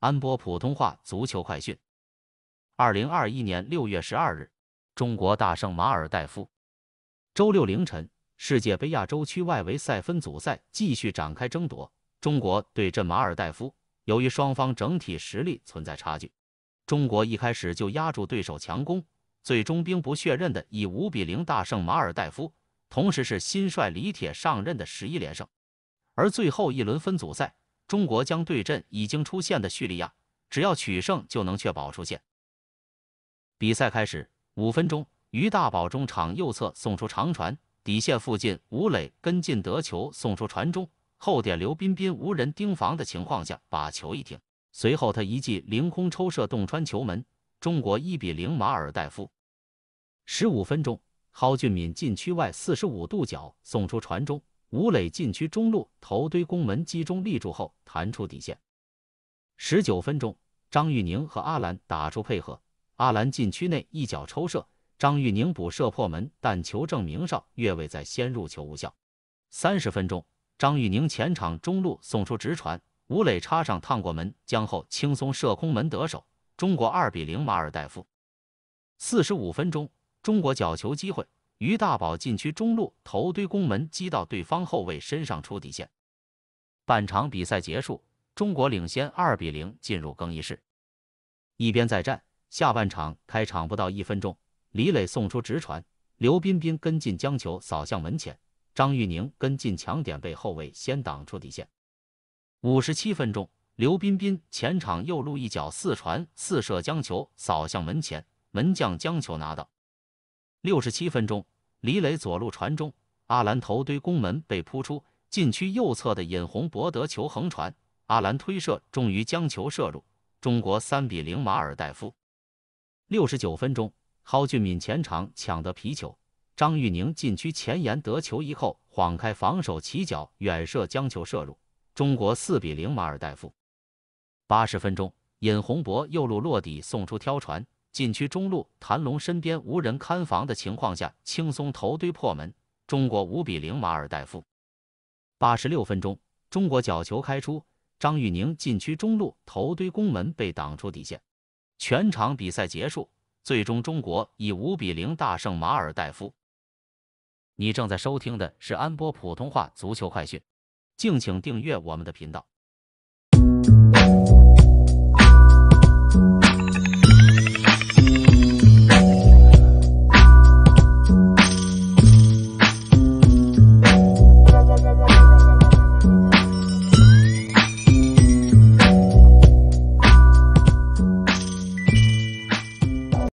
安波普通话足球快讯：二零二一年六月十二日，中国大胜马尔代夫。周六凌晨，世界杯亚洲区外围赛分组赛继续展开争夺，中国对阵马尔代夫。由于双方整体实力存在差距，中国一开始就压住对手强攻，最终兵不血刃的以五比零大胜马尔代夫，同时是新帅李铁上任的十一连胜。而最后一轮分组赛。中国将对阵已经出线的叙利亚，只要取胜就能确保出线。比赛开始五分钟，于大宝中场右侧送出长传，底线附近吴磊跟进得球送出传中，后点刘彬彬无人盯防的情况下把球一停，随后他一记凌空抽射洞穿球门，中国一比零马尔代夫。十五分钟，蒿俊闵禁区外四十五度角送出传中。吴磊禁区中路头堆攻门击中立柱后弹出底线。十九分钟，张玉宁和阿兰打出配合，阿兰禁区内一脚抽射，张玉宁补射破门，但球证明上越位在先入球无效。三十分钟，张玉宁前场中路送出直传，吴磊插上趟过门将后轻松射空门得手，中国二比零马尔代夫。四十五分钟，中国角球机会。于大宝禁区中路头堆攻门击到对方后卫身上出底线。半场比赛结束，中国领先二比零进入更衣室。一边再战，下半场开场不到一分钟，李磊送出直传，刘彬彬跟进将球扫向门前，张玉宁跟进抢点被后卫先挡出底线。五十七分钟，刘彬彬前场右路一脚四传四射将球扫向门前，门将将球拿到。六十七分钟，李磊左路传中，阿兰头堆攻门被扑出，禁区右侧的尹洪博得球横传，阿兰推射终于将球射入，中国三比零马尔代夫。六十九分钟，蒿俊闵前场抢得皮球，张玉宁禁区前沿得球以后晃开防守起脚远射将球射入，中国四比零马尔代夫。八十分钟，尹洪博右路落底送出挑传。禁区中路，谭龙身边无人看防的情况下，轻松头堆破门。中国五比零马尔代夫。八十六分钟，中国角球开出，张玉宁禁区中路头堆攻门被挡出底线。全场比赛结束，最终中国以五比零大胜马尔代夫。你正在收听的是安波普通话足球快讯，敬请订阅我们的频道。